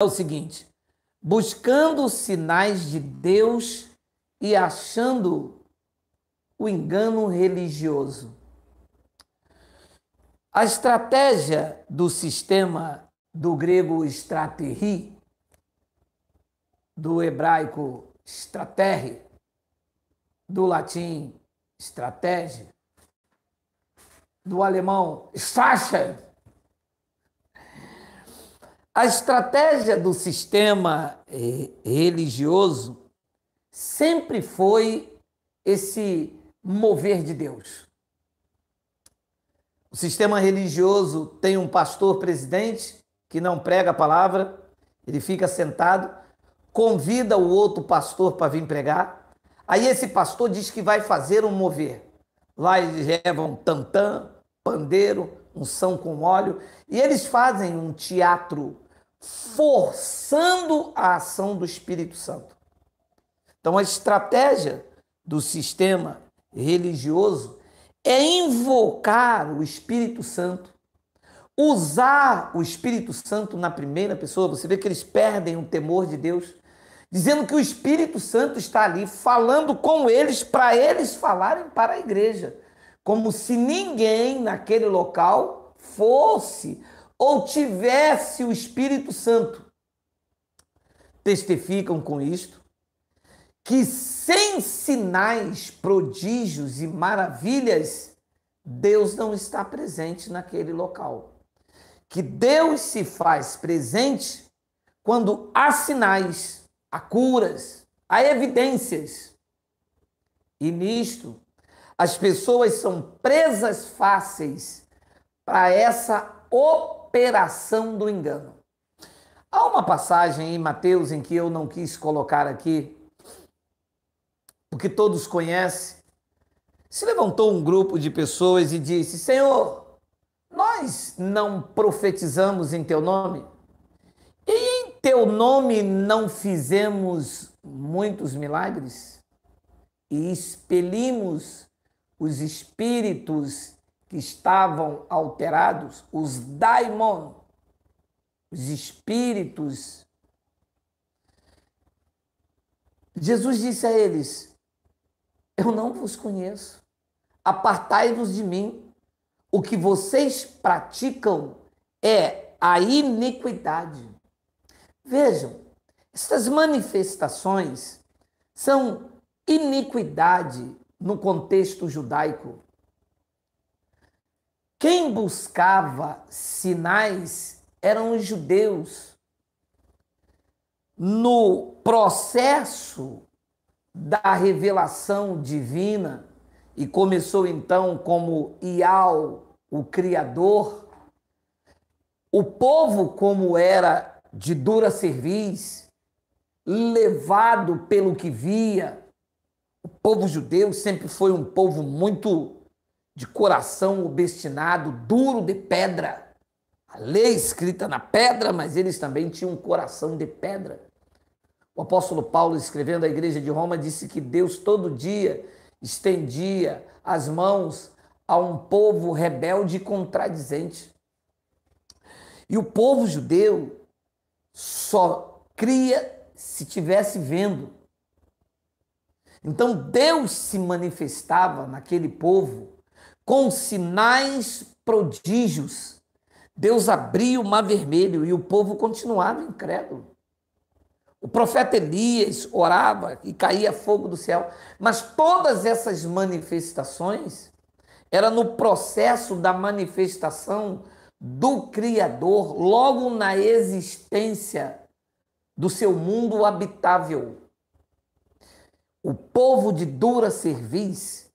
é o seguinte: buscando os sinais de Deus e achando o engano religioso. A estratégia do sistema do grego strategy, do hebraico strategy, do latim estratégia, do alemão Sachen, a estratégia do sistema eh, religioso sempre foi esse mover de Deus. O sistema religioso tem um pastor presidente que não prega a palavra, ele fica sentado, convida o outro pastor para vir pregar. Aí esse pastor diz que vai fazer um mover. Lá eles levam tantã, pandeiro, unção um com óleo, e eles fazem um teatro forçando a ação do Espírito Santo. Então, a estratégia do sistema religioso é invocar o Espírito Santo, usar o Espírito Santo na primeira pessoa. Você vê que eles perdem o temor de Deus, dizendo que o Espírito Santo está ali falando com eles para eles falarem para a igreja, como se ninguém naquele local fosse ou tivesse o Espírito Santo. Testificam com isto que sem sinais, prodígios e maravilhas, Deus não está presente naquele local. Que Deus se faz presente quando há sinais, há curas, há evidências. E nisto, as pessoas são presas fáceis para essa oportunidade operação do engano. Há uma passagem em Mateus em que eu não quis colocar aqui, porque todos conhecem. Se levantou um grupo de pessoas e disse: Senhor, nós não profetizamos em teu nome? E em teu nome não fizemos muitos milagres? E expelimos os espíritos que estavam alterados, os daimon, os espíritos. Jesus disse a eles: Eu não vos conheço, apartai-vos de mim. O que vocês praticam é a iniquidade. Vejam, essas manifestações são iniquidade no contexto judaico. Quem buscava sinais eram os judeus. No processo da revelação divina, e começou então como Ial, o Criador, o povo, como era de dura cerviz, levado pelo que via, o povo judeu sempre foi um povo muito de coração obstinado, duro de pedra. A lei escrita na pedra, mas eles também tinham um coração de pedra. O apóstolo Paulo, escrevendo à igreja de Roma, disse que Deus todo dia estendia as mãos a um povo rebelde e contradizente. E o povo judeu só cria se tivesse vendo. Então Deus se manifestava naquele povo com sinais prodígios. Deus abriu o mar vermelho e o povo continuava incrédulo. O profeta Elias orava e caía fogo do céu. Mas todas essas manifestações era no processo da manifestação do Criador, logo na existência do seu mundo habitável. O povo de dura serviço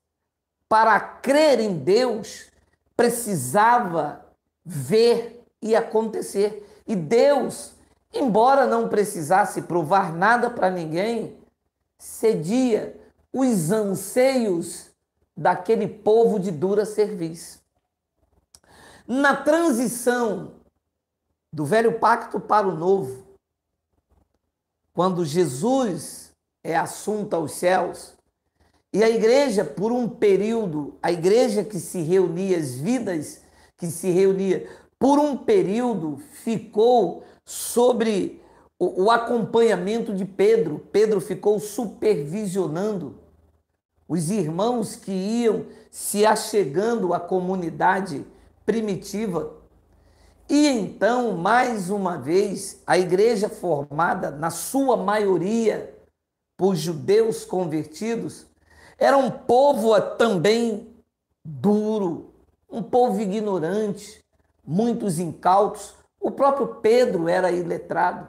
para crer em Deus, precisava ver e acontecer. E Deus, embora não precisasse provar nada para ninguém, cedia os anseios daquele povo de dura serviço. Na transição do velho pacto para o novo, quando Jesus é assunto aos céus, e a igreja, por um período, a igreja que se reunia, as vidas que se reunia, por um período ficou sobre o, o acompanhamento de Pedro. Pedro ficou supervisionando os irmãos que iam se achegando à comunidade primitiva. E então, mais uma vez, a igreja formada, na sua maioria, por judeus convertidos, era um povo ah, também duro, um povo ignorante, muitos incautos. O próprio Pedro era iletrado.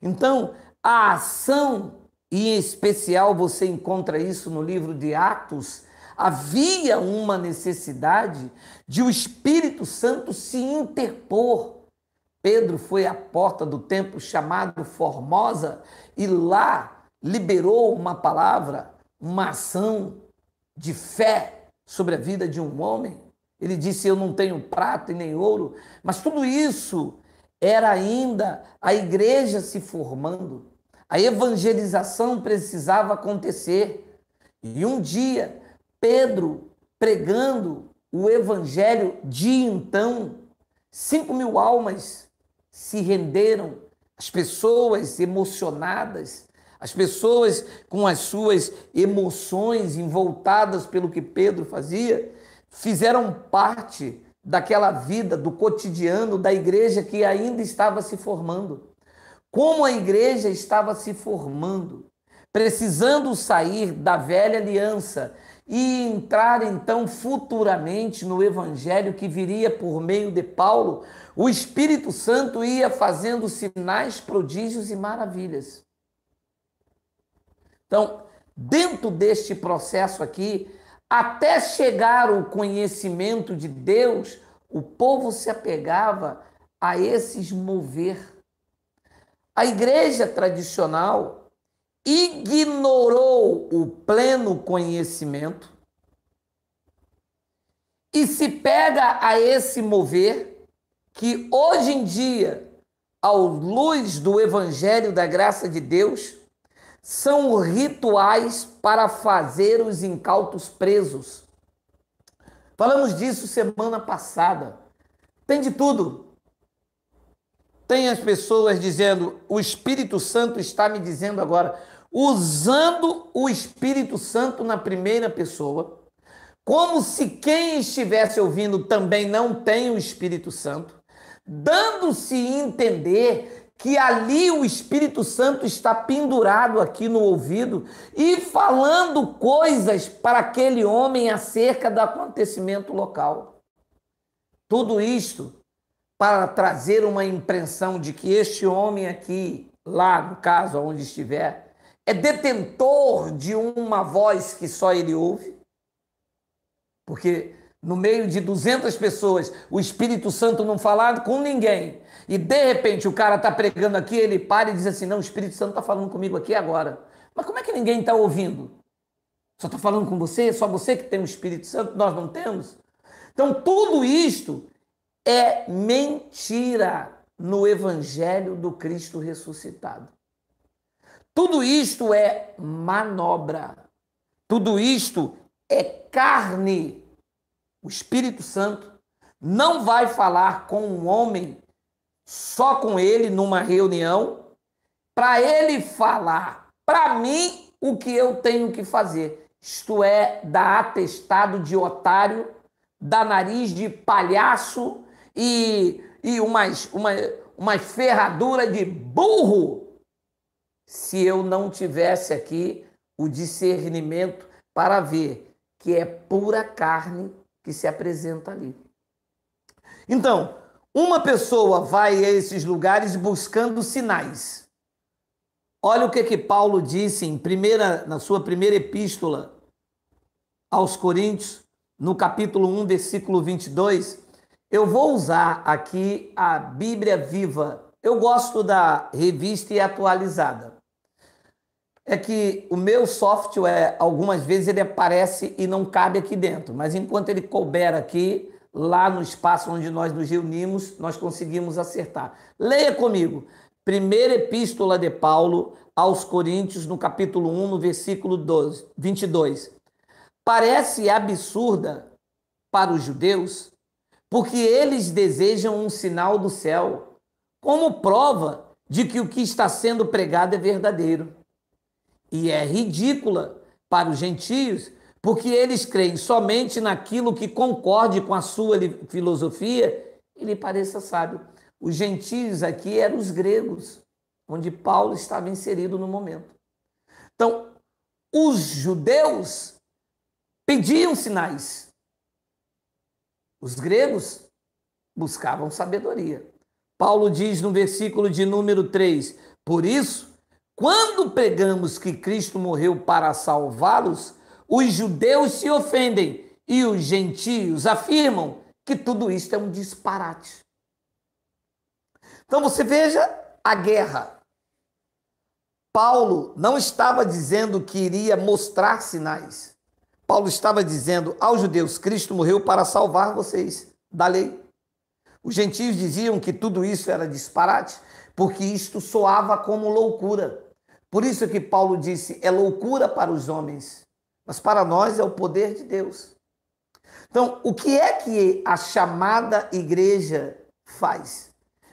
Então, a ação, e em especial você encontra isso no livro de Atos, havia uma necessidade de o Espírito Santo se interpor. Pedro foi à porta do templo chamado Formosa e lá liberou uma palavra uma ação de fé sobre a vida de um homem. Ele disse: Eu não tenho prata e nem ouro, mas tudo isso era ainda a igreja se formando. A evangelização precisava acontecer. E um dia, Pedro, pregando o evangelho de então, cinco mil almas se renderam, as pessoas emocionadas as pessoas com as suas emoções envoltadas pelo que Pedro fazia, fizeram parte daquela vida, do cotidiano da igreja que ainda estava se formando. Como a igreja estava se formando, precisando sair da velha aliança e entrar então futuramente no evangelho que viria por meio de Paulo, o Espírito Santo ia fazendo sinais, prodígios e maravilhas. Então, dentro deste processo aqui, até chegar o conhecimento de Deus, o povo se apegava a esses mover. A igreja tradicional ignorou o pleno conhecimento e se pega a esse mover que hoje em dia, à luz do evangelho da graça de Deus, são rituais para fazer os incautos presos. Falamos disso semana passada. Tem de tudo. Tem as pessoas dizendo: o Espírito Santo está me dizendo agora, usando o Espírito Santo na primeira pessoa, como se quem estivesse ouvindo também não tem o Espírito Santo, dando-se entender que ali o Espírito Santo está pendurado aqui no ouvido e falando coisas para aquele homem acerca do acontecimento local. Tudo isto para trazer uma impressão de que este homem aqui, lá no caso, onde estiver, é detentor de uma voz que só ele ouve. Porque no meio de 200 pessoas, o Espírito Santo não falar com ninguém, e de repente o cara está pregando aqui, ele para e diz assim: Não, o Espírito Santo está falando comigo aqui agora. Mas como é que ninguém está ouvindo? Só está falando com você? Só você que tem o um Espírito Santo, nós não temos? Então, tudo isto é mentira no Evangelho do Cristo ressuscitado. Tudo isto é manobra. Tudo isto é carne. O Espírito Santo não vai falar com um homem só com ele numa reunião, para ele falar para mim o que eu tenho que fazer. Isto é, dar atestado de otário, dar nariz de palhaço e, e umas, uma, umas ferraduras de burro se eu não tivesse aqui o discernimento para ver que é pura carne que se apresenta ali. Então, uma pessoa vai a esses lugares buscando sinais. Olha o que que Paulo disse em primeira, na sua primeira epístola aos Coríntios, no capítulo 1, versículo 22. Eu vou usar aqui a Bíblia Viva. Eu gosto da revista e atualizada. É que o meu software, algumas vezes, ele aparece e não cabe aqui dentro, mas enquanto ele couber aqui, lá no espaço onde nós nos reunimos, nós conseguimos acertar. Leia comigo. Primeira epístola de Paulo aos Coríntios, no capítulo 1, no versículo 12, 22. Parece absurda para os judeus, porque eles desejam um sinal do céu, como prova de que o que está sendo pregado é verdadeiro. E é ridícula para os gentios, porque eles creem somente naquilo que concorde com a sua filosofia e lhe pareça sábio. Os gentios aqui eram os gregos, onde Paulo estava inserido no momento. Então, os judeus pediam sinais. Os gregos buscavam sabedoria. Paulo diz no versículo de número 3: Por isso, quando pregamos que Cristo morreu para salvá-los, os judeus se ofendem e os gentios afirmam que tudo isto é um disparate. Então você veja a guerra. Paulo não estava dizendo que iria mostrar sinais. Paulo estava dizendo aos judeus: Cristo morreu para salvar vocês da lei. Os gentios diziam que tudo isso era disparate, porque isto soava como loucura. Por isso que Paulo disse: é loucura para os homens, mas para nós é o poder de Deus. Então, o que é que a chamada igreja faz?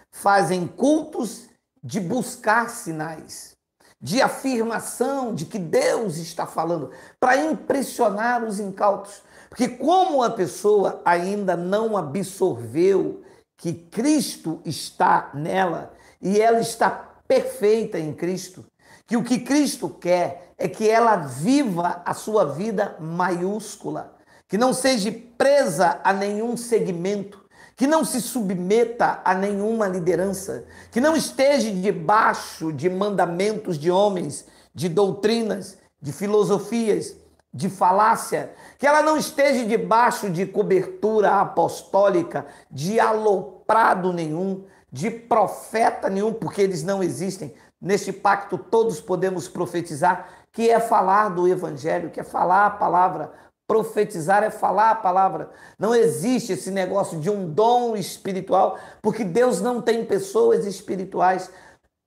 Fazem cultos de buscar sinais, de afirmação de que Deus está falando, para impressionar os incautos. Porque, como a pessoa ainda não absorveu que Cristo está nela e ela está perfeita em Cristo, que o que Cristo quer é que ela viva a sua vida maiúscula, que não seja presa a nenhum segmento, que não se submeta a nenhuma liderança, que não esteja debaixo de mandamentos de homens, de doutrinas, de filosofias, de falácia, que ela não esteja debaixo de cobertura apostólica, de aloprado nenhum, de profeta nenhum, porque eles não existem. Neste pacto, todos podemos profetizar, que é falar do Evangelho, que é falar a palavra. Profetizar é falar a palavra. Não existe esse negócio de um dom espiritual, porque Deus não tem pessoas espirituais.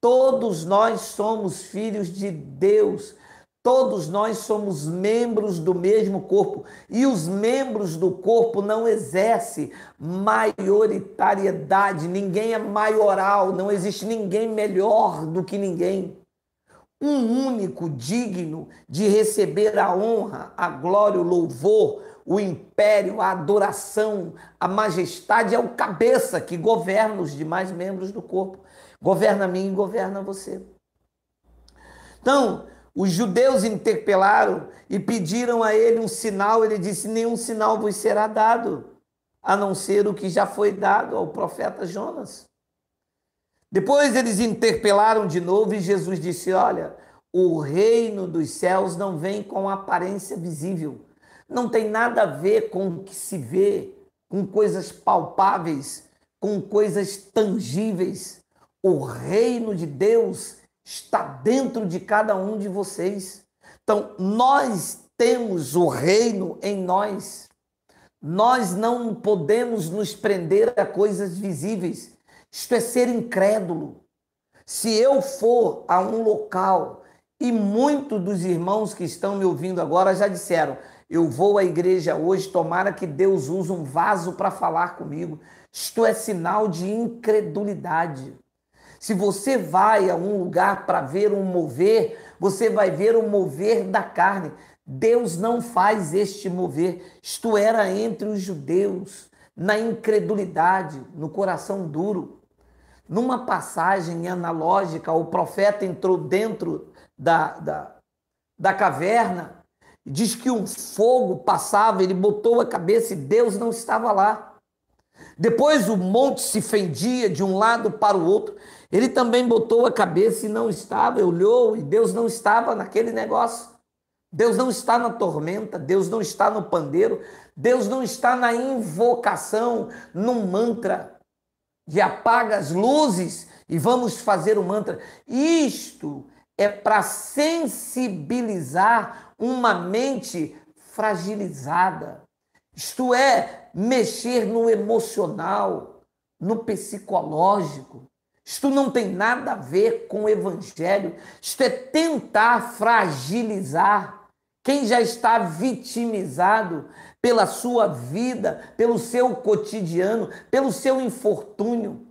Todos nós somos filhos de Deus. Todos nós somos membros do mesmo corpo e os membros do corpo não exercem maioritariedade, ninguém é maioral, não existe ninguém melhor do que ninguém. Um único digno de receber a honra, a glória, o louvor, o império, a adoração, a majestade é o cabeça que governa os demais membros do corpo. Governa mim e governa você. Então, os judeus interpelaram e pediram a ele um sinal. Ele disse: Nenhum sinal vos será dado, a não ser o que já foi dado ao profeta Jonas. Depois eles interpelaram de novo e Jesus disse: Olha, o reino dos céus não vem com aparência visível, não tem nada a ver com o que se vê, com coisas palpáveis, com coisas tangíveis. O reino de Deus está dentro de cada um de vocês. Então, nós temos o reino em nós. Nós não podemos nos prender a coisas visíveis. Isto é ser incrédulo. Se eu for a um local e muitos dos irmãos que estão me ouvindo agora já disseram: eu vou à igreja hoje, tomara que Deus use um vaso para falar comigo. Isto é sinal de incredulidade. Se você vai a um lugar para ver um mover, você vai ver o um mover da carne. Deus não faz este mover. Isto era entre os judeus, na incredulidade, no coração duro. Numa passagem analógica, o profeta entrou dentro da, da, da caverna, diz que um fogo passava, ele botou a cabeça e Deus não estava lá. Depois o monte se fendia de um lado para o outro, ele também botou a cabeça e não estava, olhou e Deus não estava naquele negócio. Deus não está na tormenta, Deus não está no pandeiro, Deus não está na invocação, no mantra de apaga as luzes e vamos fazer o mantra. Isto é para sensibilizar uma mente fragilizada. Isto é mexer no emocional, no psicológico, isto não tem nada a ver com o evangelho. Isto é tentar fragilizar quem já está vitimizado pela sua vida, pelo seu cotidiano, pelo seu infortúnio.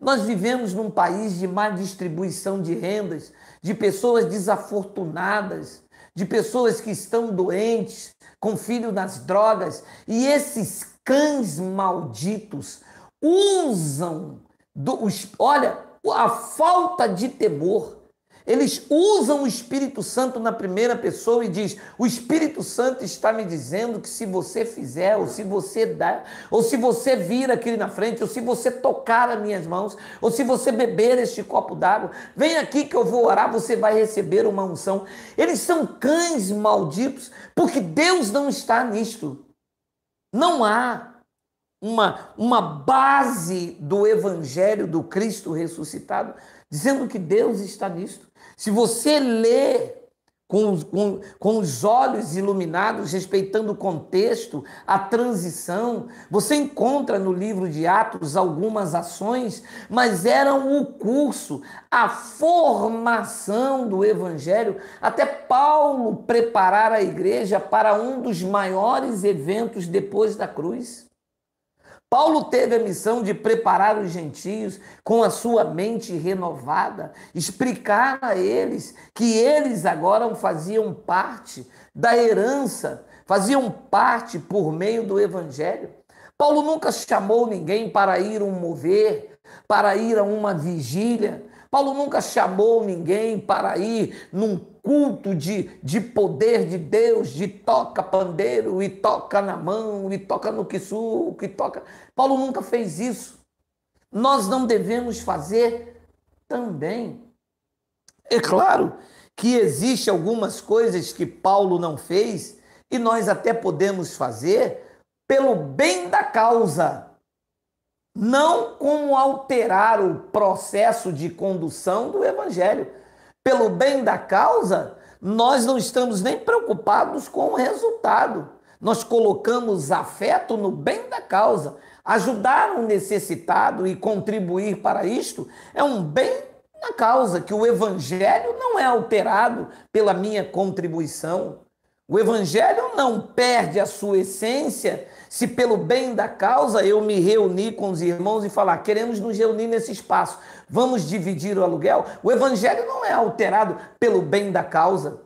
Nós vivemos num país de má distribuição de rendas, de pessoas desafortunadas, de pessoas que estão doentes, com filho nas drogas, e esses cães malditos usam do, os, olha, a falta de temor. Eles usam o Espírito Santo na primeira pessoa e diz: "O Espírito Santo está me dizendo que se você fizer, ou se você dar ou se você vir aqui na frente, ou se você tocar as minhas mãos, ou se você beber este copo d'água, vem aqui que eu vou orar, você vai receber uma unção". Eles são cães malditos, porque Deus não está nisto. Não há uma, uma base do evangelho do Cristo ressuscitado, dizendo que Deus está nisto. Se você lê com, com, com, os olhos iluminados, respeitando o contexto, a transição. Você encontra no livro de Atos algumas ações, mas eram o curso, a formação do Evangelho, até Paulo preparar a igreja para um dos maiores eventos depois da cruz. Paulo teve a missão de preparar os gentios com a sua mente renovada, explicar a eles que eles agora faziam parte da herança, faziam parte por meio do evangelho. Paulo nunca chamou ninguém para ir um mover, para ir a uma vigília. Paulo nunca chamou ninguém para ir num culto de, de poder de Deus, de toca pandeiro e toca na mão e toca no que suco e toca. Paulo nunca fez isso. Nós não devemos fazer também. É claro que existe algumas coisas que Paulo não fez e nós até podemos fazer pelo bem da causa, não como alterar o processo de condução do evangelho pelo bem da causa, nós não estamos nem preocupados com o resultado. Nós colocamos afeto no bem da causa. Ajudar um necessitado e contribuir para isto é um bem na causa, que o evangelho não é alterado pela minha contribuição. O evangelho não perde a sua essência se pelo bem da causa eu me reunir com os irmãos e falar, queremos nos reunir nesse espaço, vamos dividir o aluguel, o evangelho não é alterado pelo bem da causa.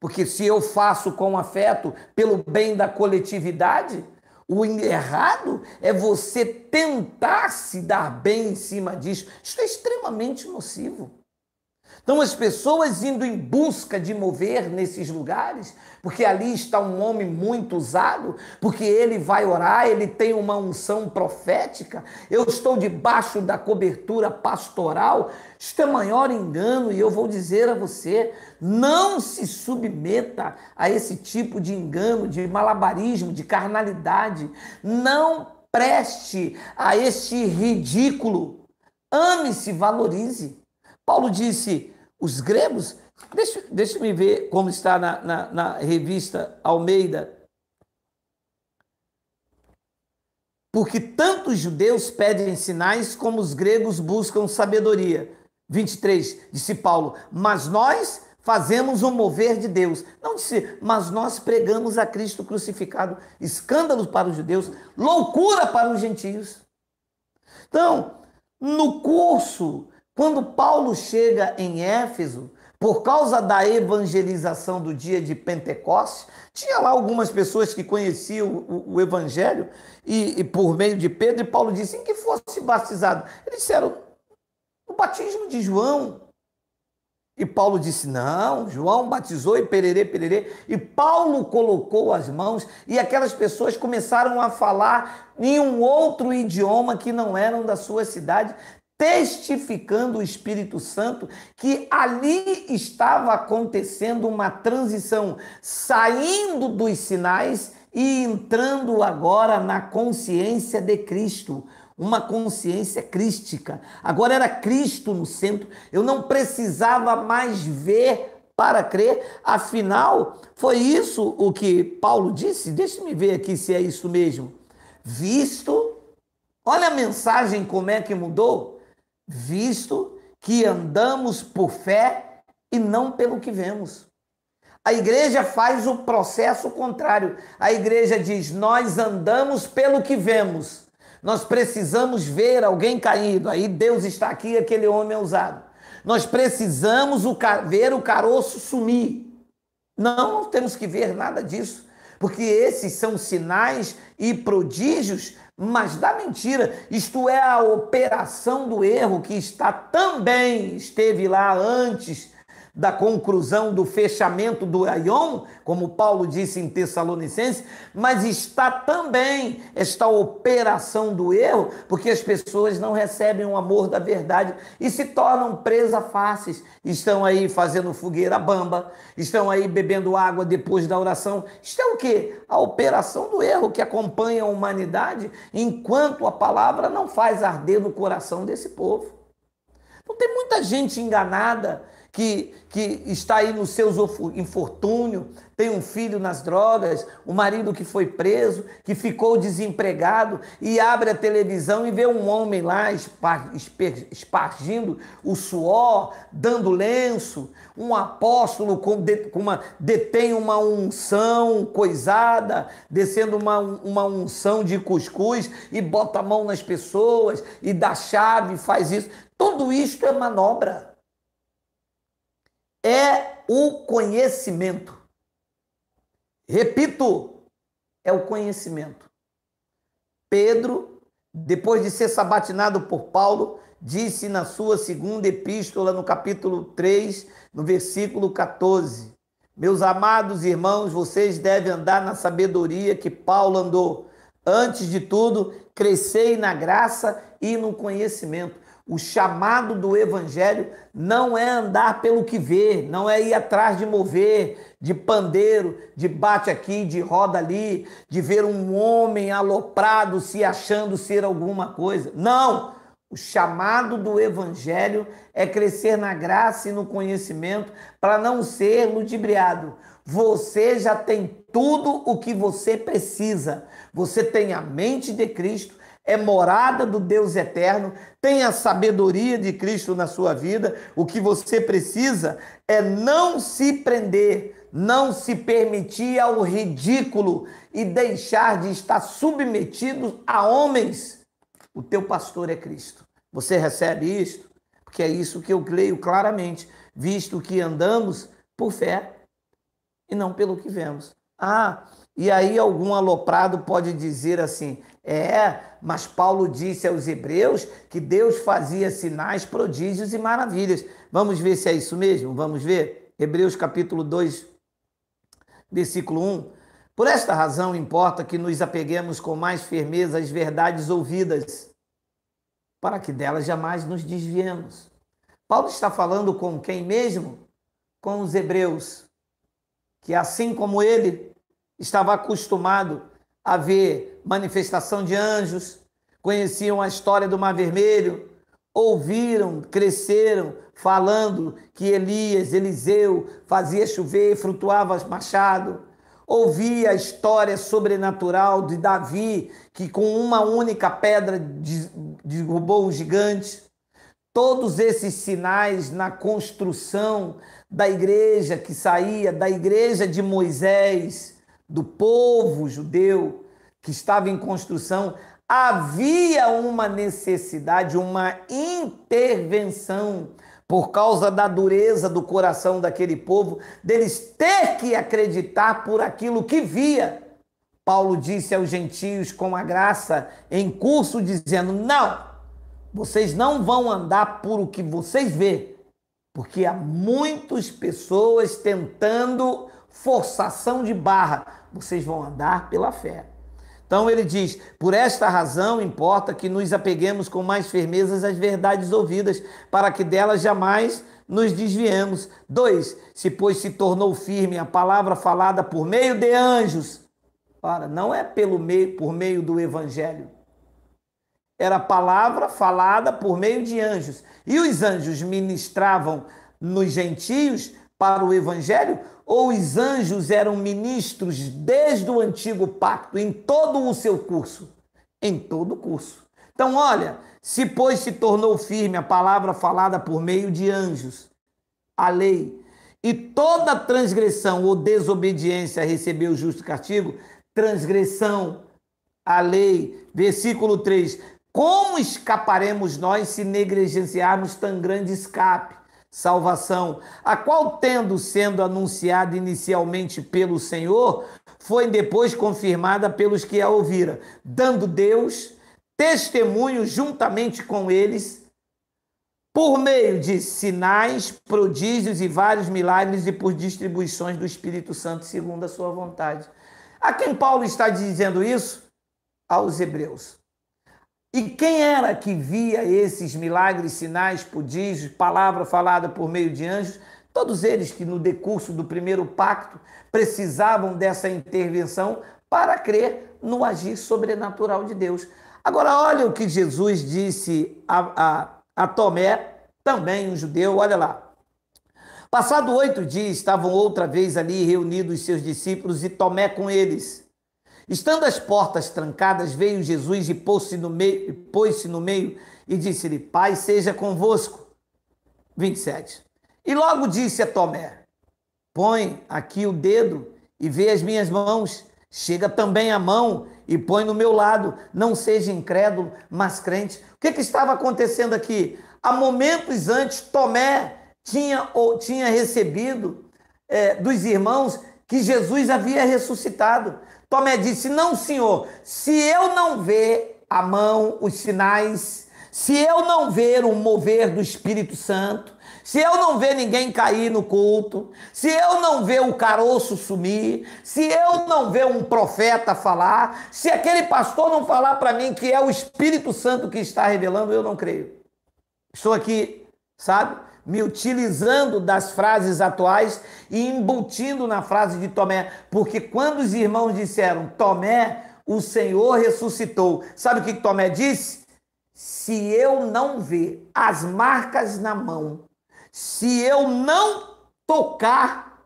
Porque se eu faço com afeto pelo bem da coletividade, o errado é você tentar se dar bem em cima disso. Isso é extremamente nocivo. Então, as pessoas indo em busca de mover nesses lugares porque ali está um homem muito usado, porque ele vai orar, ele tem uma unção profética. Eu estou debaixo da cobertura pastoral. Isto é maior engano, e eu vou dizer a você: não se submeta a esse tipo de engano, de malabarismo, de carnalidade. Não preste a este ridículo. Ame-se, valorize. Paulo disse: os gregos Deixa, deixa me ver como está na, na, na revista Almeida. Porque tanto os judeus pedem sinais como os gregos buscam sabedoria. 23, disse Paulo, mas nós fazemos o mover de Deus. Não disse, mas nós pregamos a Cristo crucificado. Escândalo para os judeus, loucura para os gentios. Então, no curso, quando Paulo chega em Éfeso, por causa da evangelização do dia de Pentecostes, tinha lá algumas pessoas que conheciam o, o Evangelho e, e, por meio de Pedro, e Paulo disse em que fosse batizado. Eles disseram, o batismo de João. E Paulo disse, não, João batizou e pererê, pererê. E Paulo colocou as mãos e aquelas pessoas começaram a falar em um outro idioma que não eram da sua cidade, testificando o Espírito Santo que ali estava acontecendo uma transição, saindo dos sinais e entrando agora na consciência de Cristo. Uma consciência crística. Agora era Cristo no centro. Eu não precisava mais ver para crer. Afinal, foi isso o que Paulo disse? Deixe-me ver aqui se é isso mesmo. Visto, olha a mensagem como é que mudou visto que andamos por fé e não pelo que vemos. A igreja faz o processo contrário. A igreja diz: nós andamos pelo que vemos. Nós precisamos ver alguém caído. Aí Deus está aqui, aquele homem é usado. Nós precisamos ver o caroço sumir. Não temos que ver nada disso, porque esses são sinais e prodígios mas da mentira, isto é, a operação do erro que está também esteve lá antes da conclusão do fechamento do Aion, como Paulo disse em Tessalonicenses, mas está também esta operação do erro, porque as pessoas não recebem o amor da verdade e se tornam presa fáceis. estão aí fazendo fogueira bamba, estão aí bebendo água depois da oração. Isto é o quê? A operação do erro que acompanha a humanidade enquanto a palavra não faz arder no coração desse povo. Não tem muita gente enganada que, que está aí no seu infortúnio tem um filho nas drogas, o um marido que foi preso, que ficou desempregado e abre a televisão e vê um homem lá espargindo o suor, dando lenço, um apóstolo com, de, com uma, detém uma unção coisada, descendo uma, uma unção de cuscuz e bota a mão nas pessoas e dá chave, faz isso. Tudo isto é manobra é o conhecimento. Repito, é o conhecimento. Pedro, depois de ser sabatinado por Paulo, disse na sua segunda epístola, no capítulo 3, no versículo 14: Meus amados irmãos, vocês devem andar na sabedoria que Paulo andou. Antes de tudo, crescei na graça e no conhecimento. O chamado do evangelho não é andar pelo que vê, não é ir atrás de mover, de pandeiro, de bate aqui, de roda ali, de ver um homem aloprado se achando ser alguma coisa. Não! O chamado do Evangelho é crescer na graça e no conhecimento para não ser ludibriado. Você já tem tudo o que você precisa. Você tem a mente de Cristo, é morada do Deus eterno, tem a sabedoria de Cristo na sua vida. O que você precisa é não se prender, não se permitir ao ridículo e deixar de estar submetido a homens. O teu pastor é Cristo. Você recebe isto? Porque é isso que eu creio claramente, visto que andamos por fé e não pelo que vemos. Ah, e aí algum aloprado pode dizer assim: é, mas Paulo disse aos hebreus que Deus fazia sinais, prodígios e maravilhas. Vamos ver se é isso mesmo? Vamos ver? Hebreus capítulo 2, versículo 1. Por esta razão importa que nos apeguemos com mais firmeza às verdades ouvidas, para que delas jamais nos desviemos. Paulo está falando com quem mesmo? Com os hebreus, que assim como ele, estava acostumado a ver manifestação de anjos, conheciam a história do Mar Vermelho, ouviram, cresceram falando que Elias, Eliseu fazia chover, frutuava machado. Ouvia a história sobrenatural de Davi, que com uma única pedra derrubou um gigante. Todos esses sinais na construção da igreja que saía, da igreja de Moisés, do povo judeu que estava em construção, havia uma necessidade, uma intervenção por causa da dureza do coração daquele povo, deles ter que acreditar por aquilo que via. Paulo disse aos gentios com a graça em curso, dizendo: Não, vocês não vão andar por o que vocês vê, porque há muitas pessoas tentando forçação de barra, vocês vão andar pela fé. Então ele diz: Por esta razão importa que nos apeguemos com mais firmeza às verdades ouvidas, para que delas jamais nos desviemos. 2. Se, pois, se tornou firme a palavra falada por meio de anjos. Ora, não é pelo meio, por meio do evangelho. Era a palavra falada por meio de anjos. E os anjos ministravam nos gentios para o evangelho ou os anjos eram ministros desde o antigo pacto, em todo o seu curso? Em todo o curso. Então, olha, se pois se tornou firme a palavra falada por meio de anjos, a lei, e toda transgressão ou desobediência recebeu o justo castigo, transgressão, a lei, versículo 3. Como escaparemos nós se negligenciarmos tão grande escape? salvação, a qual, tendo sendo anunciada inicialmente pelo Senhor, foi depois confirmada pelos que a ouviram, dando Deus testemunho juntamente com eles, por meio de sinais, prodígios e vários milagres e por distribuições do Espírito Santo segundo a sua vontade. A quem Paulo está dizendo isso? Aos hebreus. E quem era que via esses milagres, sinais, prodígios, palavra falada por meio de anjos? Todos eles que no decurso do primeiro pacto precisavam dessa intervenção para crer no agir sobrenatural de Deus. Agora, olha o que Jesus disse a, a, a Tomé, também um judeu, olha lá. Passado oito dias, estavam outra vez ali reunidos seus discípulos e Tomé com eles. Estando as portas trancadas, veio Jesus e pôs-se no meio, pôs-se no meio e disse-lhe: Pai, seja convosco. 27. E logo disse a Tomé: Põe aqui o dedo e vê as minhas mãos. Chega também a mão e põe no meu lado. Não seja incrédulo, mas crente. O que, é que estava acontecendo aqui? Há momentos antes, Tomé tinha, ou, tinha recebido é, dos irmãos que Jesus havia ressuscitado. Tomé disse: Não, senhor, se eu não ver a mão, os sinais, se eu não ver o mover do Espírito Santo, se eu não ver ninguém cair no culto, se eu não ver o caroço sumir, se eu não ver um profeta falar, se aquele pastor não falar para mim que é o Espírito Santo que está revelando, eu não creio. Estou aqui, sabe? me utilizando das frases atuais e embutindo na frase de Tomé, porque quando os irmãos disseram Tomé, o Senhor ressuscitou, sabe o que Tomé disse? Se eu não ver as marcas na mão, se eu não tocar,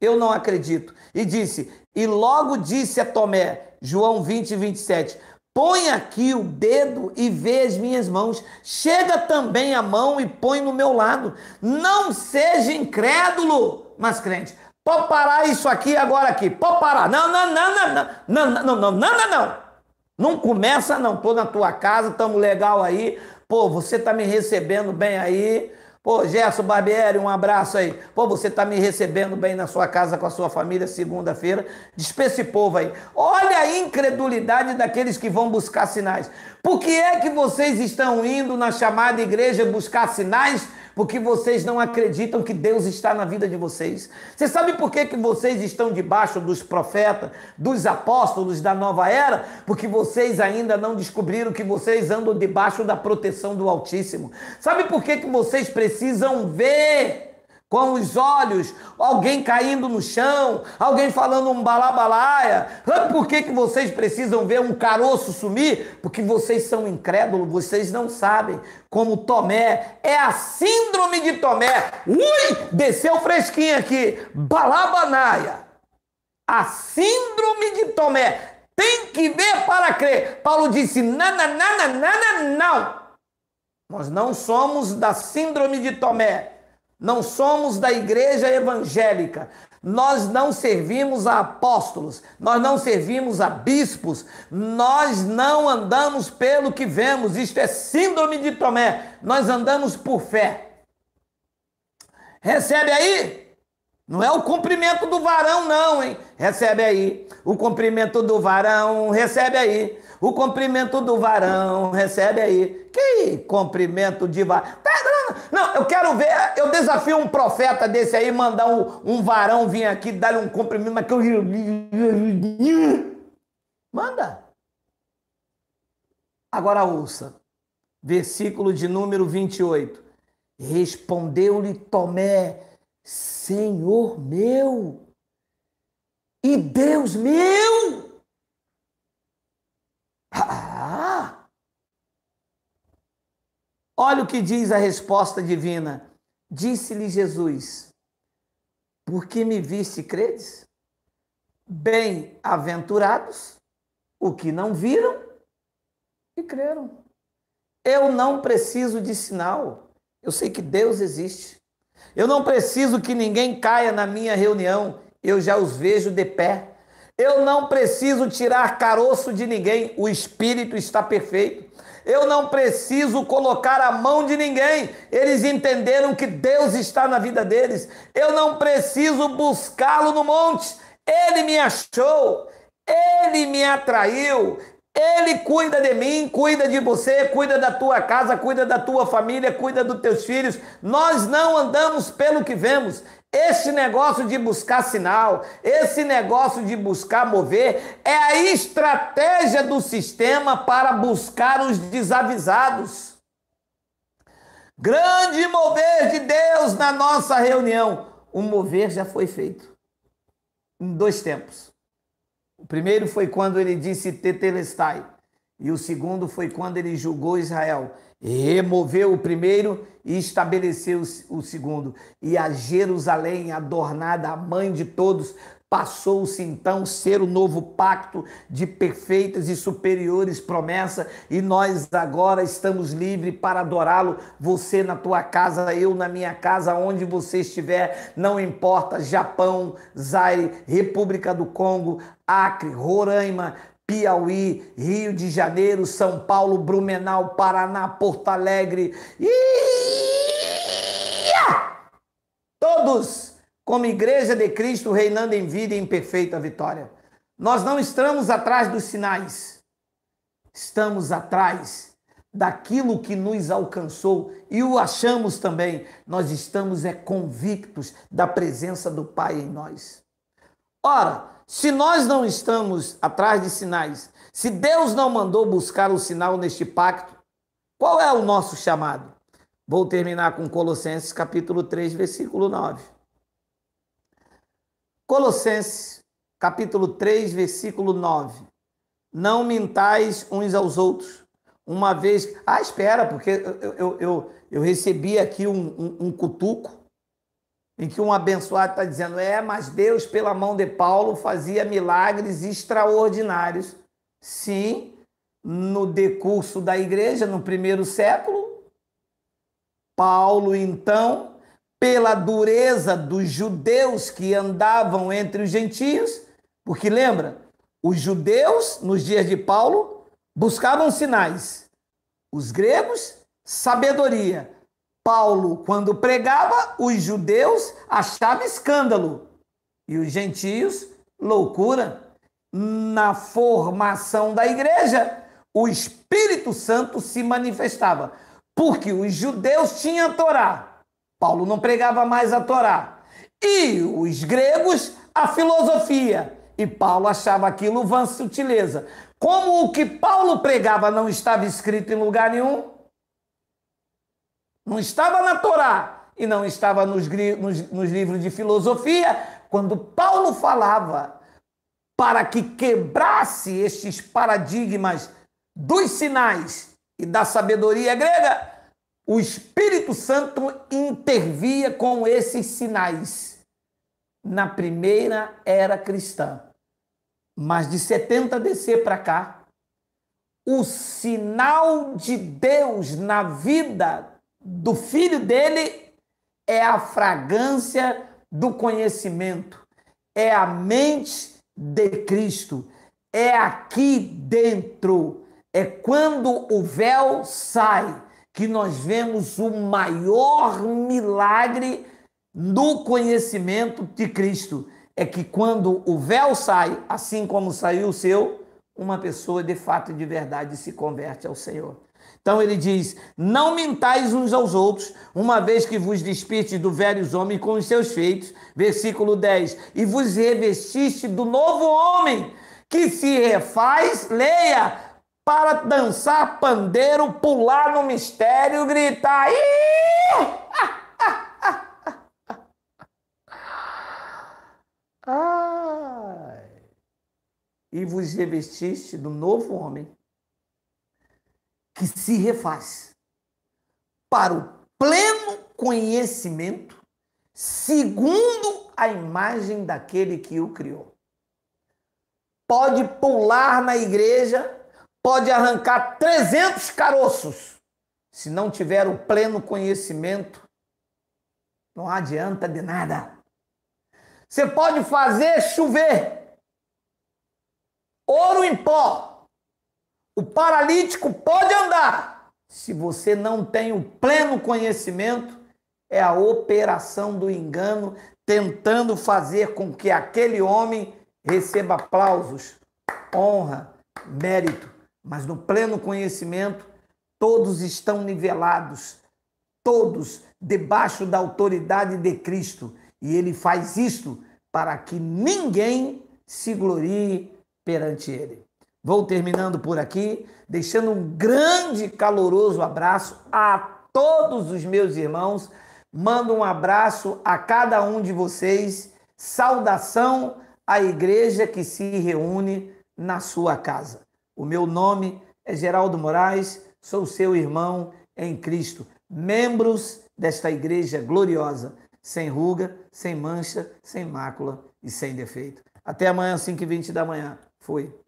eu não acredito. E disse, e logo disse a Tomé, João 20, 27, Põe aqui o dedo e vê as minhas mãos. Chega também a mão e põe no meu lado. Não seja incrédulo, mas crente. Pode parar isso aqui agora aqui. Pode parar. Não, não, não, não, não, não, não, não, não, não, não. começa não. Tô na tua casa, tamo legal aí. Pô, você tá me recebendo bem aí. Pô, Gerson Barbieri, um abraço aí. Pô, você tá me recebendo bem na sua casa com a sua família segunda-feira. Dispense esse povo aí. Olha a incredulidade daqueles que vão buscar sinais. Por que é que vocês estão indo na chamada igreja buscar sinais porque vocês não acreditam que Deus está na vida de vocês. Você sabe por que, que vocês estão debaixo dos profetas, dos apóstolos da nova era? Porque vocês ainda não descobriram que vocês andam debaixo da proteção do Altíssimo. Sabe por que, que vocês precisam ver? com os olhos, alguém caindo no chão, alguém falando um balabalaia. Por que, que vocês precisam ver um caroço sumir? Porque vocês são incrédulos, vocês não sabem. Como Tomé, é a síndrome de Tomé. Ui, desceu fresquinho aqui. Balabanaia. A síndrome de Tomé. Tem que ver para crer. Paulo disse: nananana, não. Nós não somos da síndrome de Tomé não somos da igreja evangélica. Nós não servimos a apóstolos, nós não servimos a bispos, nós não andamos pelo que vemos. Isto é síndrome de Tomé. Nós andamos por fé. Recebe aí? Não é o cumprimento do varão, não, hein? Recebe aí. O cumprimento do varão, recebe aí. O comprimento do varão, recebe aí. Que comprimento de varão? Tá, não, eu quero ver, eu desafio um profeta desse aí, mandar um, um varão vir aqui, dar-lhe um comprimento, mas que eu... Manda. Agora ouça, versículo de número 28. Respondeu-lhe Tomé, Senhor meu e Deus meu. Olha o que diz a resposta divina. Disse-lhe Jesus: Por que me viste credes? Bem-aventurados o que não viram e creram. Eu não preciso de sinal. Eu sei que Deus existe. Eu não preciso que ninguém caia na minha reunião. Eu já os vejo de pé. Eu não preciso tirar caroço de ninguém. O espírito está perfeito. Eu não preciso colocar a mão de ninguém. Eles entenderam que Deus está na vida deles. Eu não preciso buscá-lo no monte. Ele me achou. Ele me atraiu. Ele cuida de mim, cuida de você, cuida da tua casa, cuida da tua família, cuida dos teus filhos. Nós não andamos pelo que vemos. Esse negócio de buscar sinal, esse negócio de buscar mover, é a estratégia do sistema para buscar os desavisados. Grande mover de Deus na nossa reunião. O mover já foi feito em dois tempos. O primeiro foi quando ele disse Tetelestai, e o segundo foi quando ele julgou Israel removeu o primeiro e estabeleceu o segundo. E a Jerusalém, adornada a mãe de todos, Passou-se então ser o novo pacto de perfeitas e superiores promessa, e nós agora estamos livres para adorá-lo, você na tua casa, eu na minha casa, onde você estiver, não importa, Japão, Zaire, República do Congo, Acre, Roraima, Piauí, Rio de Janeiro, São Paulo, Brumenau, Paraná, Porto Alegre. Ia! Todos, como Igreja de Cristo, reinando em vida e em perfeita vitória. Nós não estamos atrás dos sinais, estamos atrás daquilo que nos alcançou e o achamos também. Nós estamos é convictos da presença do Pai em nós. Ora, se nós não estamos atrás de sinais, se Deus não mandou buscar o sinal neste pacto, qual é o nosso chamado? Vou terminar com Colossenses capítulo 3, versículo 9. Colossenses capítulo 3, versículo 9. Não mintais uns aos outros, uma vez. Ah, espera, porque eu, eu, eu, eu recebi aqui um, um, um cutuco em que um abençoado está dizendo: é, mas Deus, pela mão de Paulo, fazia milagres extraordinários. Sim, no decurso da igreja, no primeiro século, Paulo, então, pela dureza dos judeus que andavam entre os gentios, porque lembra, os judeus, nos dias de Paulo, buscavam sinais, os gregos, sabedoria. Paulo, quando pregava, os judeus achavam escândalo e os gentios loucura. Na formação da igreja, o Espírito Santo se manifestava, porque os judeus tinham a Torá. Paulo não pregava mais a Torá. E os gregos, a filosofia. E Paulo achava aquilo vã sutileza. Como o que Paulo pregava não estava escrito em lugar nenhum, não estava na Torá e não estava nos, nos, nos livros de filosofia, quando Paulo falava para que quebrasse estes paradigmas dos sinais e da sabedoria grega, o Espírito Santo intervia com esses sinais na primeira era cristã. Mas de 70 DC para cá, o sinal de Deus na vida do filho dele é a fragrância do conhecimento, é a mente de Cristo, é aqui dentro, é quando o véu sai que nós vemos o maior milagre no conhecimento de Cristo. É que quando o véu sai, assim como saiu o seu, uma pessoa de fato e de verdade se converte ao Senhor. Então ele diz: Não mintais uns aos outros, uma vez que vos despiste do velho homem com os seus feitos. Versículo 10: E vos revestiste do novo homem, que se refaz, leia, para dançar pandeiro, pular no mistério, gritar. Ai. E vos revestiste do novo homem que se refaz para o pleno conhecimento segundo a imagem daquele que o criou. Pode pular na igreja, pode arrancar 300 caroços. Se não tiver o pleno conhecimento, não adianta de nada. Você pode fazer chover ouro em pó, o paralítico pode andar. Se você não tem o pleno conhecimento, é a operação do engano tentando fazer com que aquele homem receba aplausos, honra, mérito. Mas no pleno conhecimento, todos estão nivelados, todos debaixo da autoridade de Cristo. E ele faz isto para que ninguém se glorie perante ele. Vou terminando por aqui, deixando um grande caloroso abraço a todos os meus irmãos. Mando um abraço a cada um de vocês. Saudação à igreja que se reúne na sua casa. O meu nome é Geraldo Moraes, sou seu irmão em Cristo, membros desta igreja gloriosa, sem ruga, sem mancha, sem mácula e sem defeito. Até amanhã, 5h20 da manhã. Fui.